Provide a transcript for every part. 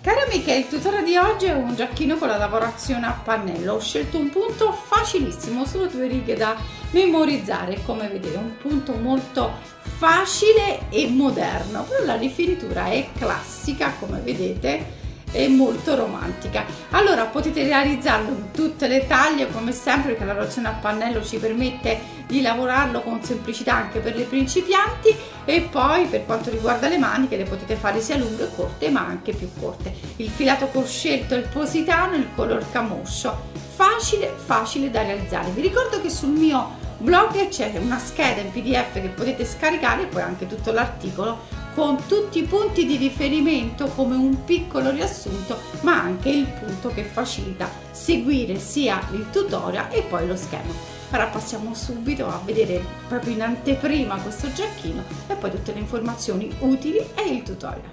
Cari amiche, il tutorial di oggi è un giacchino con la lavorazione a pannello. Ho scelto un punto facilissimo, solo due righe da memorizzare, come vedete, un punto molto facile e moderno, però la rifinitura è classica, come vedete, e molto romantica. Allora potete realizzarlo in tutte le taglie come sempre perché la lavorazione a pannello ci permette di lavorarlo con semplicità anche per le principianti e poi per quanto riguarda le maniche le potete fare sia lunghe e corte ma anche più corte. Il filato che ho scelto è il positano, il color camoscio, facile facile da realizzare. Vi ricordo che sul mio blog c'è una scheda in pdf che potete scaricare e poi anche tutto l'articolo con tutti i punti di riferimento come un piccolo riassunto ma anche il punto che facilita seguire sia il tutorial e poi lo schema. Ora passiamo subito a vedere proprio in anteprima questo giacchino e poi tutte le informazioni utili e il tutorial.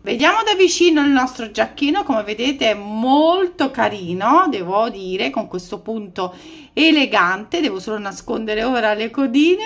Vediamo da vicino il nostro giacchino, come vedete è molto carino, devo dire, con questo punto elegante, devo solo nascondere ora le codine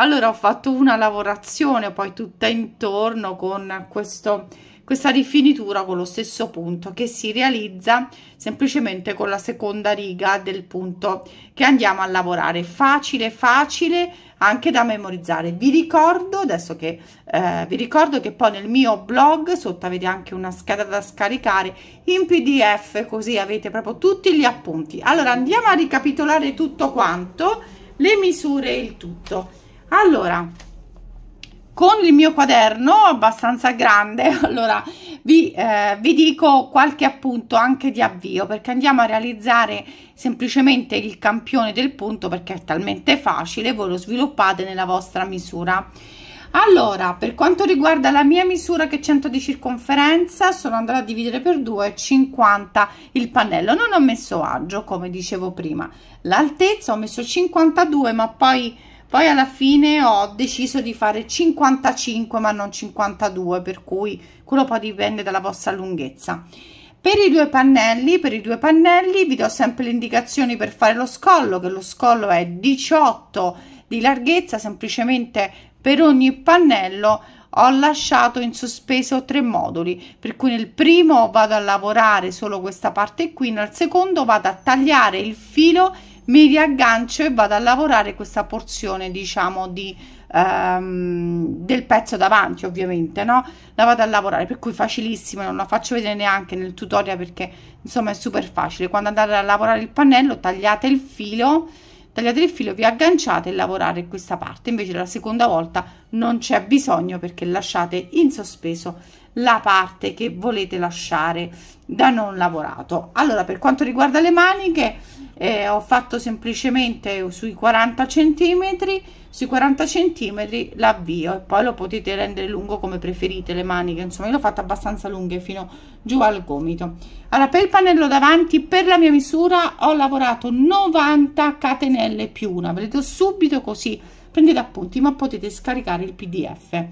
allora ho fatto una lavorazione poi tutta intorno con questo questa rifinitura con lo stesso punto che si realizza semplicemente con la seconda riga del punto che andiamo a lavorare facile facile anche da memorizzare vi ricordo adesso che eh, vi ricordo che poi nel mio blog sotto avete anche una scheda da scaricare in pdf così avete proprio tutti gli appunti allora andiamo a ricapitolare tutto quanto le misure e il tutto allora, con il mio quaderno abbastanza grande, allora vi, eh, vi, dico qualche appunto anche di avvio perché andiamo a realizzare semplicemente il campione del punto perché è talmente facile, voi lo sviluppate nella vostra misura. Allora, per quanto riguarda la mia misura che è 100 di circonferenza, sono andata a dividere per 2, 50 il pannello. Non ho messo agio, come dicevo prima. L'altezza ho messo 52, ma poi poi alla fine ho deciso di fare 55 ma non 52 per cui quello poi dipende dalla vostra lunghezza per i due pannelli per i due pannelli vi do sempre le indicazioni per fare lo scollo che lo scollo è 18 di larghezza semplicemente per ogni pannello ho lasciato in sospeso tre moduli per cui nel primo vado a lavorare solo questa parte qui nel secondo vado a tagliare il filo mi riaggancio e vado a lavorare questa porzione diciamo di ehm, del pezzo davanti ovviamente no la vado a lavorare per cui facilissimo non la faccio vedere neanche nel tutorial perché insomma è super facile quando andate a lavorare il pannello tagliate il filo tagliate il filo vi agganciate e lavorate questa parte invece la seconda volta non c'è bisogno perché lasciate in sospeso la parte che volete lasciare da non lavorato allora per quanto riguarda le maniche eh, ho fatto semplicemente sui 40 centimetri sui 40 centimetri l'avvio e poi lo potete rendere lungo come preferite le maniche insomma io l'ho fatto abbastanza lunghe fino giù al gomito allora per il pannello davanti per la mia misura ho lavorato 90 catenelle più una vedete subito così prendete appunti ma potete scaricare il pdf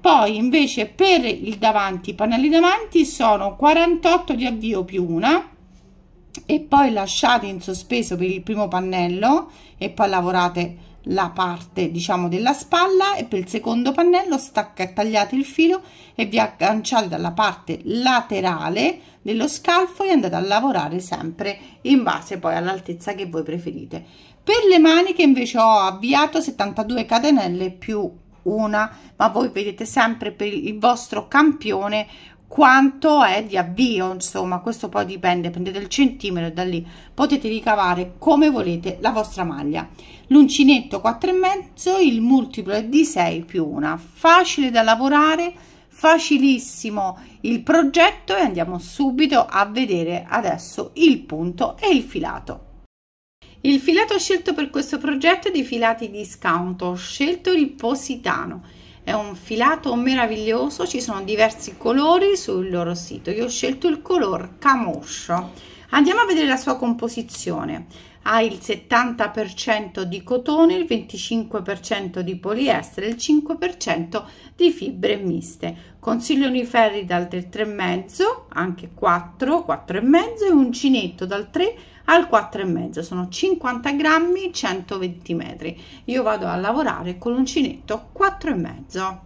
poi invece per il davanti i pannelli davanti sono 48 di avvio più una e poi lasciate in sospeso per il primo pannello e poi lavorate la parte diciamo della spalla e per il secondo pannello stacca, e tagliate il filo e vi agganciate dalla parte laterale dello scalfo e andate a lavorare sempre in base poi all'altezza che voi preferite per le maniche invece ho avviato 72 catenelle più una ma voi vedete sempre per il vostro campione quanto è di avvio insomma questo poi dipende prendete il centimetro e da lì potete ricavare come volete la vostra maglia l'uncinetto 4 e mezzo il multiplo è di 6 più 1 facile da lavorare facilissimo il progetto e andiamo subito a vedere adesso il punto e il filato il filato scelto per questo progetto è dei filati discount ho scelto il positano è un filato meraviglioso ci sono diversi colori sul loro sito io ho scelto il color camoscio andiamo a vedere la sua composizione ha il 70% di cotone, il 25% di poliestere, il 5% di fibre miste. Consigliano i ferri dal 3,5, anche 4, 4,5 e uncinetto dal 3 al 4,5 sono 50 grammi 120 metri io vado a lavorare con l'uncinetto 4,5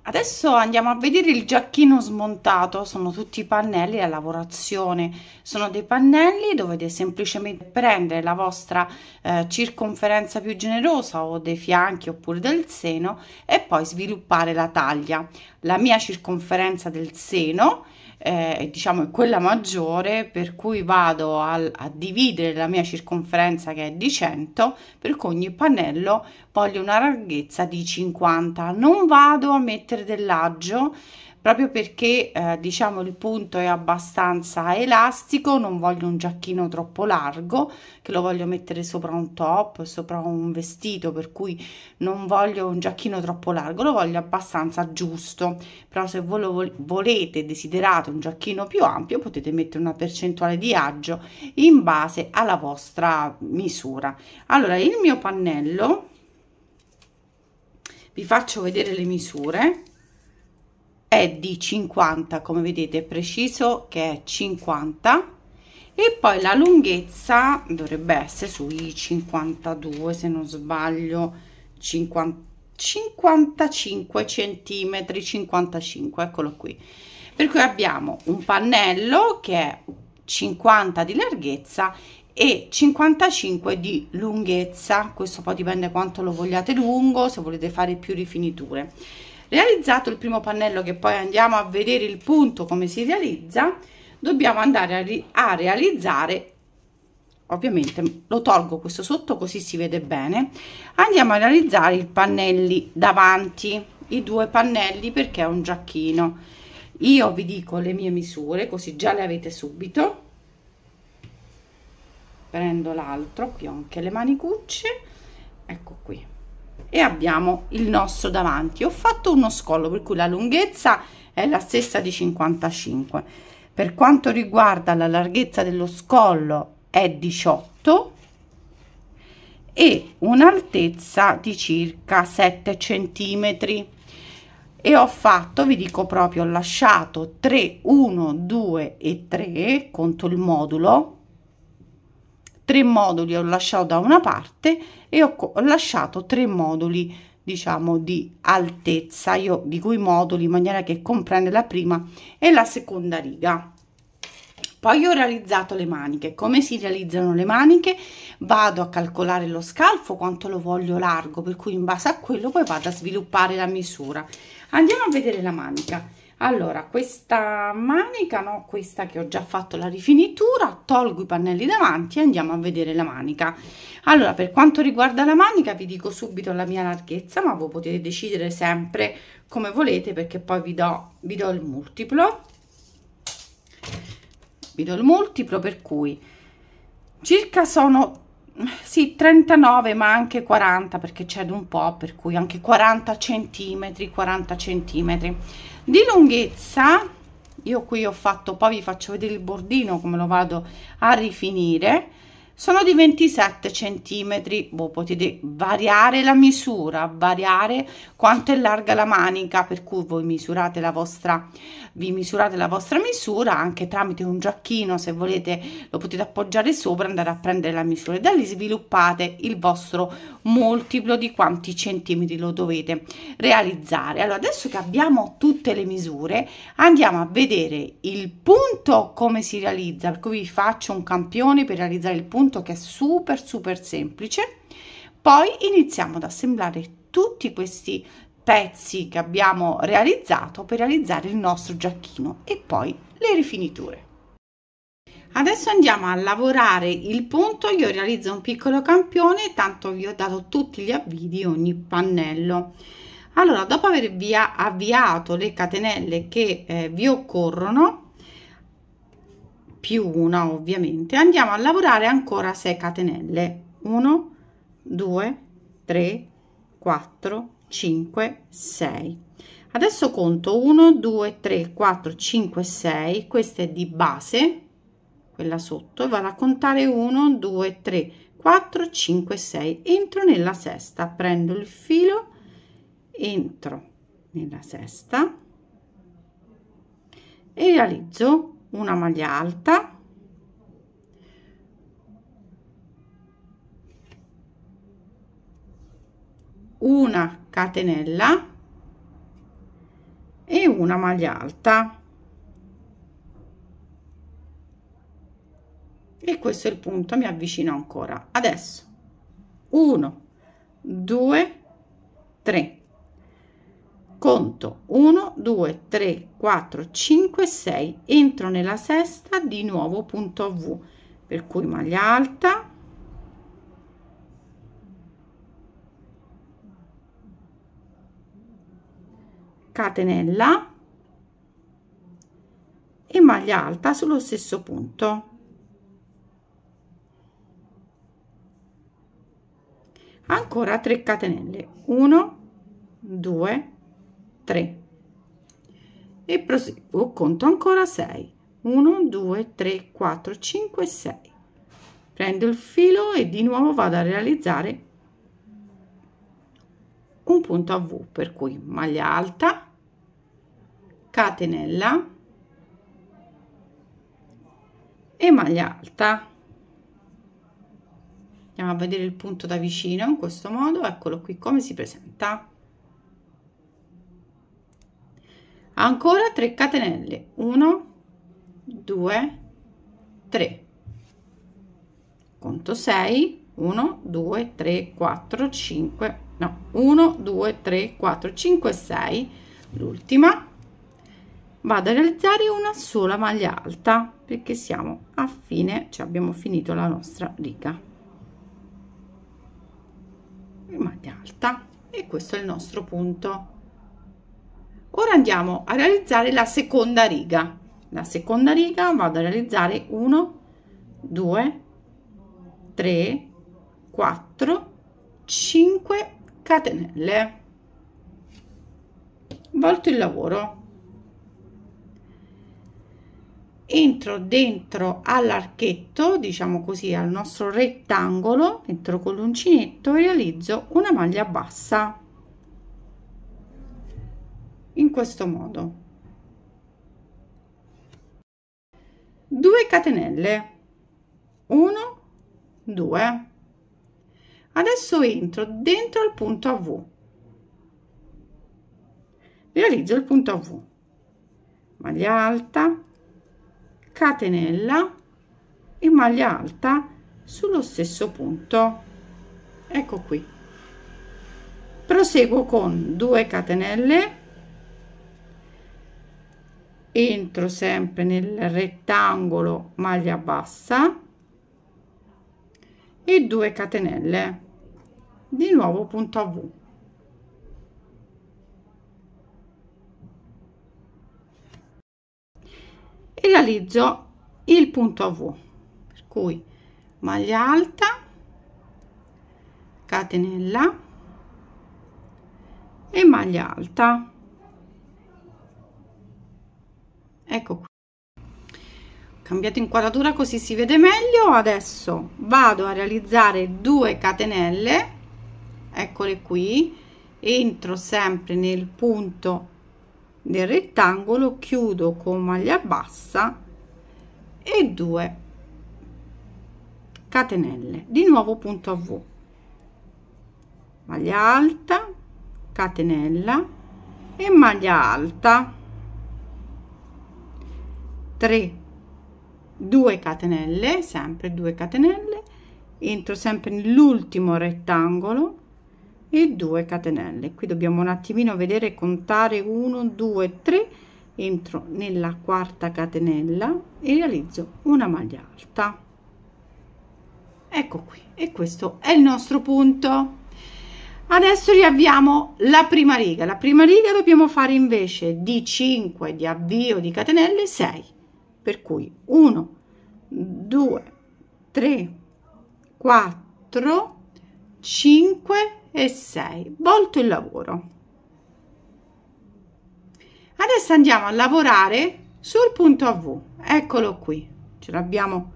Adesso andiamo a vedere il giacchino smontato, sono tutti i pannelli a lavorazione, sono dei pannelli dovete semplicemente prendere la vostra eh, circonferenza più generosa o dei fianchi oppure del seno e poi sviluppare la taglia. La mia circonferenza del seno eh, diciamo è quella maggiore per cui vado al, a dividere la mia circonferenza che è di 100 per cui ogni pannello voglio una larghezza di 50 non vado a mettere dell'aggio proprio perché eh, diciamo il punto è abbastanza elastico non voglio un giacchino troppo largo che lo voglio mettere sopra un top sopra un vestito per cui non voglio un giacchino troppo largo lo voglio abbastanza giusto però se voi lo volete desiderate un giacchino più ampio potete mettere una percentuale di aggio in base alla vostra misura allora il mio pannello vi faccio vedere le misure è di 50 come vedete preciso che è 50 e poi la lunghezza dovrebbe essere sui 52 se non sbaglio 50, 55 centimetri 55 eccolo qui per cui abbiamo un pannello che è 50 di larghezza e 55 di lunghezza questo poi dipende quanto lo vogliate lungo se volete fare più rifiniture realizzato il primo pannello che poi andiamo a vedere il punto come si realizza dobbiamo andare a, a realizzare ovviamente lo tolgo questo sotto così si vede bene andiamo a realizzare i pannelli davanti i due pannelli perché è un giacchino io vi dico le mie misure così già le avete subito prendo l'altro qui ho anche le manicucce ecco qui e abbiamo il nostro davanti ho fatto uno scollo per cui la lunghezza è la stessa di 55 per quanto riguarda la larghezza dello scollo è 18 e un'altezza di circa 7 centimetri e ho fatto vi dico proprio ho lasciato 3 1 2 e 3 conto il modulo tre moduli ho lasciato da una parte e ho, ho lasciato tre moduli diciamo di altezza io dico i moduli in maniera che comprende la prima e la seconda riga poi ho realizzato le maniche come si realizzano le maniche vado a calcolare lo scalfo quanto lo voglio largo per cui in base a quello poi vado a sviluppare la misura andiamo a vedere la manica allora questa manica no questa che ho già fatto la rifinitura tolgo i pannelli davanti e andiamo a vedere la manica allora per quanto riguarda la manica vi dico subito la mia larghezza ma voi potete decidere sempre come volete perché poi vi do, vi do il multiplo vi do il multiplo per cui circa sono sì 39 ma anche 40 perché c'è un po' per cui anche 40 centimetri 40 centimetri di lunghezza io qui ho fatto poi vi faccio vedere il bordino come lo vado a rifinire sono di 27 centimetri voi boh, potete variare la misura variare quanto è larga la manica per cui voi misurate la vostra vi misurate la vostra misura anche tramite un giacchino se volete lo potete appoggiare sopra andare a prendere la misura e da lì sviluppate il vostro multiplo di quanti centimetri lo dovete realizzare allora adesso che abbiamo tutte le misure andiamo a vedere il punto come si realizza per cui vi faccio un campione per realizzare il punto appunto che è super super semplice poi iniziamo ad assemblare tutti questi pezzi che abbiamo realizzato per realizzare il nostro giacchino e poi le rifiniture Adesso andiamo a lavorare il punto, io realizzo un piccolo campione, tanto vi ho dato tutti gli avvii di ogni pannello. Allora, dopo avervi avviato le catenelle che eh, vi occorrono, più una ovviamente andiamo a lavorare ancora 6 catenelle 1 2 3 4 5 6 adesso conto 1 2 3 4 5 6 questa è di base quella sotto e vado a contare 1 2 3 4 5 6 entro nella sesta prendo il filo entro nella sesta e realizzo una maglia alta una catenella e una maglia alta e questo è il punto mi avvicino ancora adesso 1 2 3 Conto 1, 2, 3, 4, 5, 6. Entro nella sesta di nuovo punto V, per cui maglia alta. Catenella e maglia alta sullo stesso punto. Ancora 3 catenelle. 1, 2, 3. 3 e proseguo oh, conto ancora 6 1 2 3 4 5 6 prendo il filo e di nuovo vado a realizzare un punto a v per cui maglia alta catenella e maglia alta andiamo a vedere il punto da vicino in questo modo eccolo qui come si presenta ancora 3 catenelle 1 2 3 conto 6 1 2 3 4 5 no 1 2 3 4 5 6 l'ultima vado a realizzare una sola maglia alta perché siamo a fine cioè abbiamo finito la nostra riga maglia alta e questo è il nostro punto ora andiamo a realizzare la seconda riga la seconda riga vado a realizzare 1 2 3 4 5 catenelle volto il lavoro entro dentro all'archetto diciamo così al nostro rettangolo entro con l'uncinetto e realizzo una maglia bassa in questo modo 2 catenelle 1 2 adesso entro dentro al punto a v realizzo il punto a v maglia alta catenella e maglia alta sullo stesso punto ecco qui proseguo con 2 catenelle entro sempre nel rettangolo maglia bassa e 2 catenelle di nuovo punto a v e realizzo il punto a v per cui maglia alta catenella e maglia alta ecco qui cambiato inquadratura così si vede meglio adesso vado a realizzare due catenelle eccole qui entro sempre nel punto del rettangolo chiudo con maglia bassa e 2 catenelle di nuovo punto a v maglia alta catenella e maglia alta 3 2 catenelle sempre 2 catenelle entro sempre nell'ultimo rettangolo e 2 catenelle qui dobbiamo un attimino vedere contare 1 2 3 entro nella quarta catenella e realizzo una maglia alta ecco qui e questo è il nostro punto adesso riavviamo la prima riga la prima riga dobbiamo fare invece di 5 di avvio di catenelle 6 per cui 1 2 3 4 5 e 6 volto il lavoro adesso andiamo a lavorare sul punto v eccolo qui ce l'abbiamo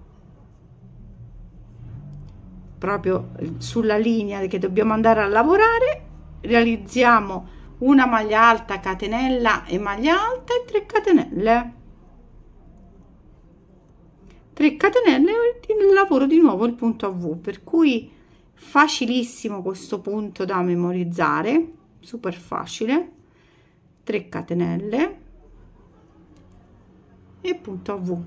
proprio sulla linea che dobbiamo andare a lavorare realizziamo una maglia alta catenella e maglia alta e 3 catenelle 3 catenelle lavoro di nuovo il punto a v per cui facilissimo questo punto da memorizzare super facile 3 catenelle e punto a v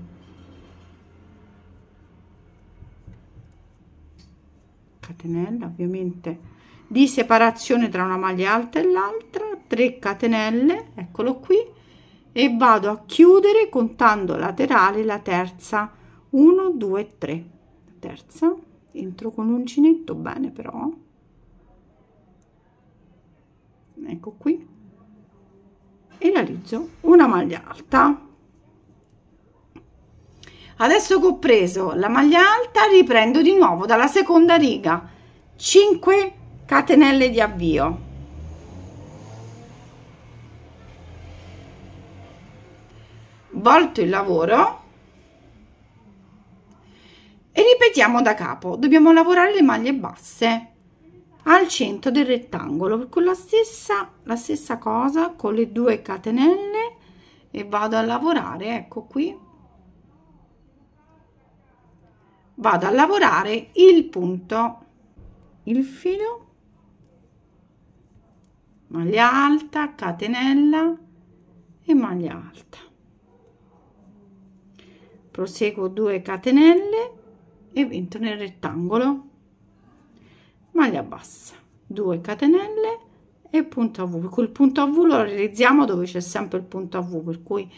catenella ovviamente di separazione tra una maglia alta e l'altra 3 catenelle eccolo qui e vado a chiudere contando laterale la terza 1 2 3 terza entro con l'uncinetto bene però ecco qui e realizzo una maglia alta adesso che ho preso la maglia alta riprendo di nuovo dalla seconda riga 5 catenelle di avvio volto il lavoro e ripetiamo da capo dobbiamo lavorare le maglie basse al centro del rettangolo con la stessa la stessa cosa con le due catenelle e vado a lavorare ecco qui vado a lavorare il punto il filo maglia alta catenella e maglia alta proseguo 2 catenelle evento nel rettangolo maglia bassa 2 catenelle e punto a v quel punto a v lo realizziamo dove c'è sempre il punto a v per cui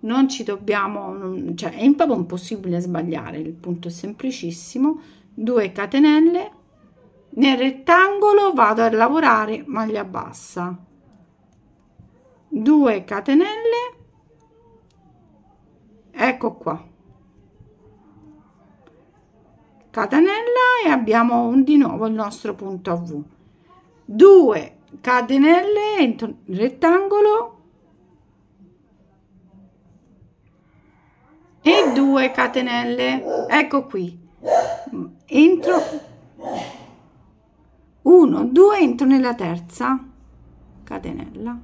non ci dobbiamo non, cioè è proprio impossibile sbagliare il punto è semplicissimo 2 catenelle nel rettangolo vado a lavorare maglia bassa 2 catenelle ecco qua catenella e abbiamo un, di nuovo il nostro punto a v 2 catenelle entro il rettangolo e 2 catenelle ecco qui entro 1 2 entro nella terza catenella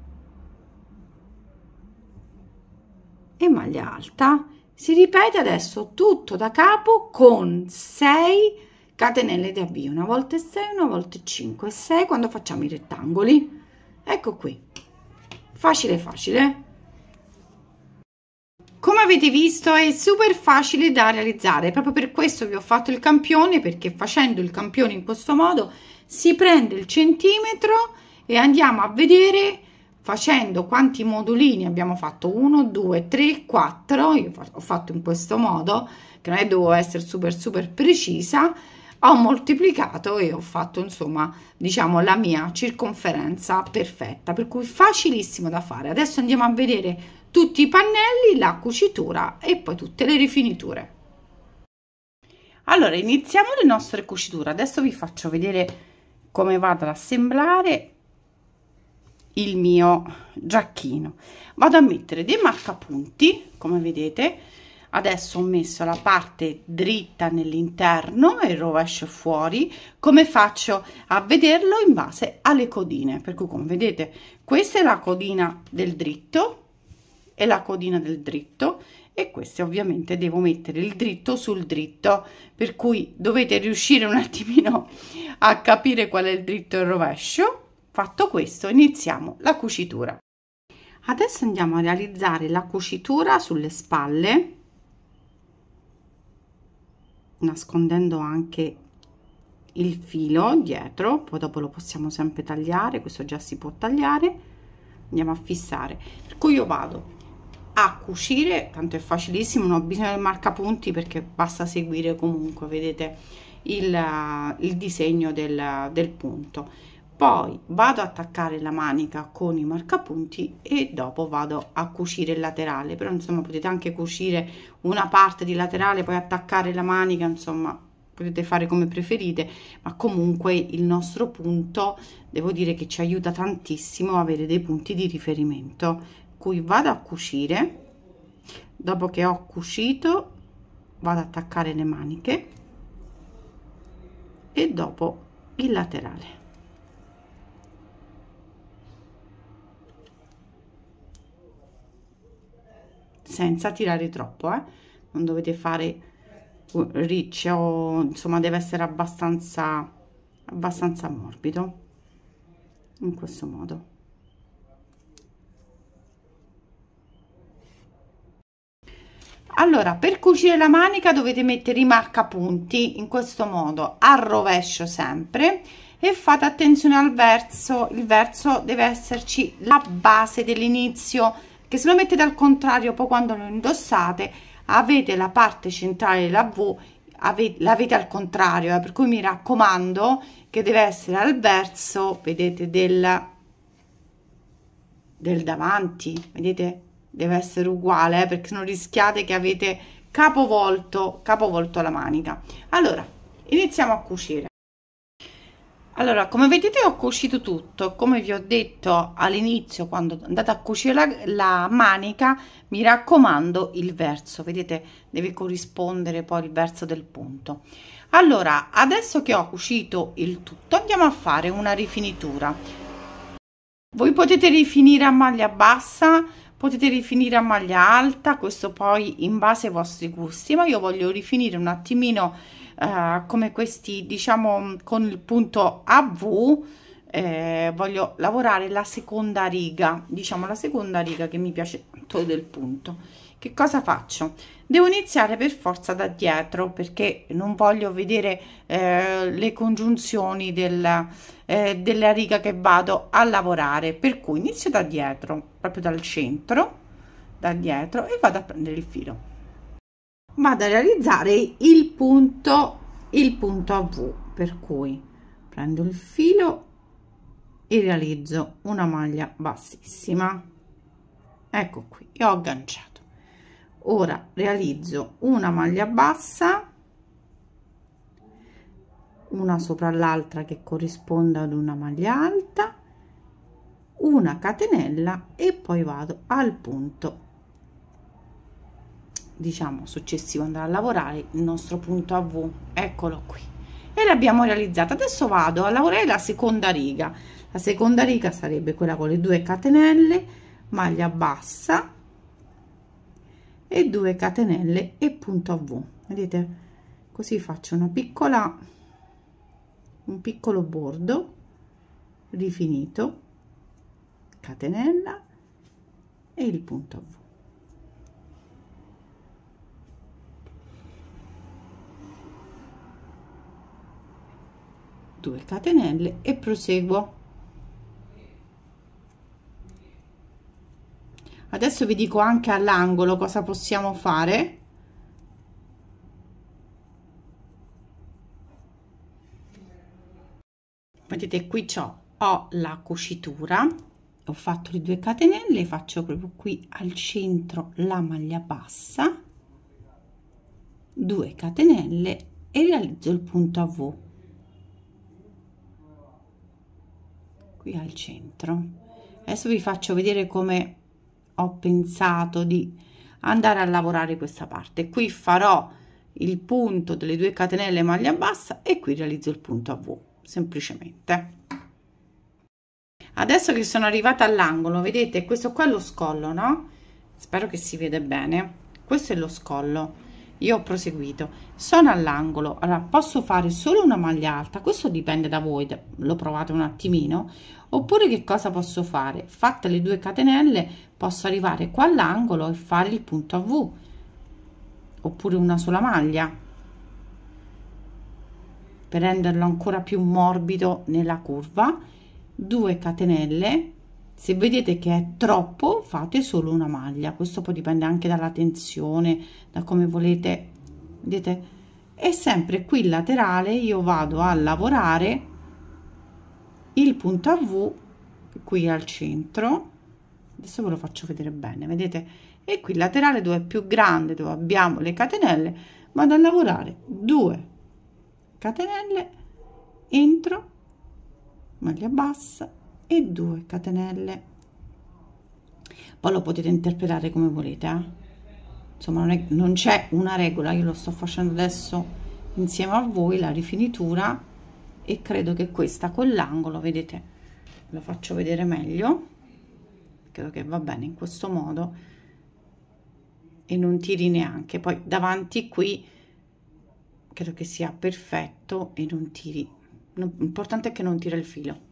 e maglia alta si ripete adesso tutto da capo con 6 catenelle di avvio, una volta 6, una volta 5 6 quando facciamo i rettangoli. Ecco qui, facile facile. Come avete visto è super facile da realizzare, proprio per questo vi ho fatto il campione, perché facendo il campione in questo modo si prende il centimetro e andiamo a vedere facendo quanti modulini abbiamo fatto 1 2 3 4 io ho fatto in questo modo che non è devo essere super super precisa ho moltiplicato e ho fatto insomma diciamo la mia circonferenza perfetta per cui facilissimo da fare adesso andiamo a vedere tutti i pannelli la cucitura e poi tutte le rifiniture allora iniziamo le nostre cuciture adesso vi faccio vedere come vado ad assemblare il mio giacchino vado a mettere dei marcapunti come vedete adesso ho messo la parte dritta nell'interno e il rovescio fuori come faccio a vederlo in base alle codine per cui come vedete questa è la codina del dritto e la codina del dritto e queste ovviamente devo mettere il dritto sul dritto per cui dovete riuscire un attimino a capire qual è il dritto e il rovescio Fatto questo iniziamo la cucitura. Adesso andiamo a realizzare la cucitura sulle spalle nascondendo anche il filo dietro, poi dopo lo possiamo sempre tagliare, questo già si può tagliare, andiamo a fissare. Per cui io vado a cucire, tanto è facilissimo, non ho bisogno del marcapunti perché basta seguire comunque, vedete, il, il disegno del, del punto poi vado ad attaccare la manica con i marcapunti e dopo vado a cucire il laterale però insomma potete anche cucire una parte di laterale poi attaccare la manica insomma potete fare come preferite ma comunque il nostro punto devo dire che ci aiuta tantissimo avere dei punti di riferimento cui vado a cucire dopo che ho cucito vado ad attaccare le maniche e dopo il laterale senza tirare troppo eh? non dovete fare uh, riccio o, insomma deve essere abbastanza abbastanza morbido in questo modo allora per cucire la manica dovete mettere i marcapunti in questo modo al rovescio sempre e fate attenzione al verso il verso deve esserci la base dell'inizio che se lo mettete al contrario poi quando lo indossate avete la parte centrale della V l'avete al contrario eh, per cui mi raccomando che deve essere al verso vedete del del davanti vedete deve essere uguale eh, perché non rischiate che avete capovolto capovolto la manica allora iniziamo a cucire allora, come vedete ho cucito tutto, come vi ho detto all'inizio quando andate a cucire la, la, manica, mi raccomando il verso, vedete deve corrispondere poi il verso del punto. Allora, adesso che ho cucito il tutto andiamo a fare una rifinitura. Voi potete rifinire a maglia bassa, potete rifinire a maglia alta, questo poi in base ai vostri gusti, ma io voglio rifinire un attimino eh, come questi diciamo con il punto AV eh, voglio lavorare la seconda riga diciamo la seconda riga che mi piace tanto del punto che cosa faccio devo iniziare per forza da dietro perché non voglio vedere eh, le congiunzioni del, eh, della riga che vado a lavorare per cui inizio da dietro proprio dal centro da dietro e vado a prendere il filo vado a realizzare il punto il punto a v per cui prendo il filo e realizzo una maglia bassissima ecco qui io ho agganciato ora realizzo una maglia bassa una sopra l'altra che corrisponde ad una maglia alta una catenella e poi vado al punto diciamo successivo andare a lavorare il nostro punto AV eccolo qui e l'abbiamo realizzata adesso vado a lavorare la seconda riga la seconda riga sarebbe quella con le due catenelle maglia bassa e 2 catenelle e punto AV vedete così faccio una piccola un piccolo bordo rifinito catenella e il punto v 2 catenelle e proseguo adesso vi dico anche all'angolo cosa possiamo fare vedete qui c'ho ho la cucitura ho fatto le due catenelle faccio proprio qui al centro la maglia bassa 2 catenelle e realizzo il punto a v qui al centro adesso vi faccio vedere come ho pensato di andare a lavorare questa parte qui farò il punto delle due catenelle maglia bassa e qui realizzo il punto a v semplicemente adesso che sono arrivata all'angolo vedete questo qua è lo scollo no spero che si vede bene questo è lo scollo io ho proseguito. Sono all'angolo, allora posso fare solo una maglia alta, questo dipende da voi, lo provate un attimino, oppure che cosa posso fare? Fatte le due catenelle posso arrivare qua all'angolo e fare il punto a V, oppure una sola maglia per renderlo ancora più morbido nella curva 2 catenelle se vedete che è troppo fate solo una maglia questo poi dipende anche dalla tensione da come volete vedete e sempre qui laterale io vado a lavorare il punto a v qui al centro adesso ve lo faccio vedere bene vedete e qui laterale dove è più grande dove abbiamo le catenelle vado a lavorare 2 catenelle entro maglia bassa e 2 catenelle poi lo potete interpretare come volete eh? insomma non c'è una regola io lo sto facendo adesso insieme a voi la rifinitura e credo che questa con l'angolo vedete lo faccio vedere meglio credo che va bene in questo modo e non tiri neanche poi davanti qui credo che sia perfetto e non tiri l'importante è che non tira il filo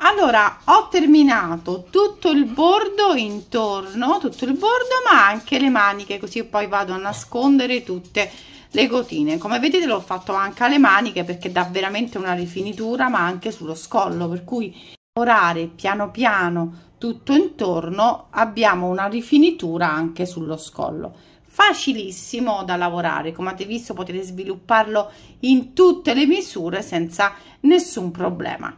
allora ho terminato tutto il bordo intorno tutto il bordo ma anche le maniche così poi vado a nascondere tutte le gotine come vedete l'ho fatto anche alle maniche perché dà veramente una rifinitura ma anche sullo scollo per cui lavorare piano piano tutto intorno abbiamo una rifinitura anche sullo scollo facilissimo da lavorare come avete visto potete svilupparlo in tutte le misure senza nessun problema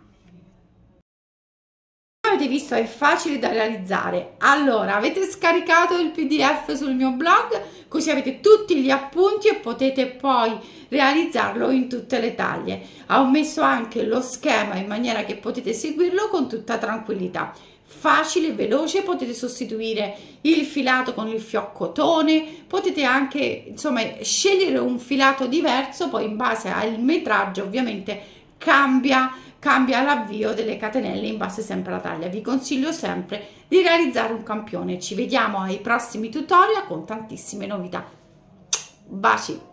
avete visto è facile da realizzare. Allora, avete scaricato il PDF sul mio blog, così avete tutti gli appunti e potete poi realizzarlo in tutte le taglie. Ho messo anche lo schema in maniera che potete seguirlo con tutta tranquillità. Facile e veloce, potete sostituire il filato con il fioccotone, potete anche, insomma, scegliere un filato diverso, poi in base al metraggio, ovviamente cambia cambia l'avvio delle catenelle in base sempre alla taglia. Vi consiglio sempre di realizzare un campione. Ci vediamo ai prossimi tutorial con tantissime novità. Baci!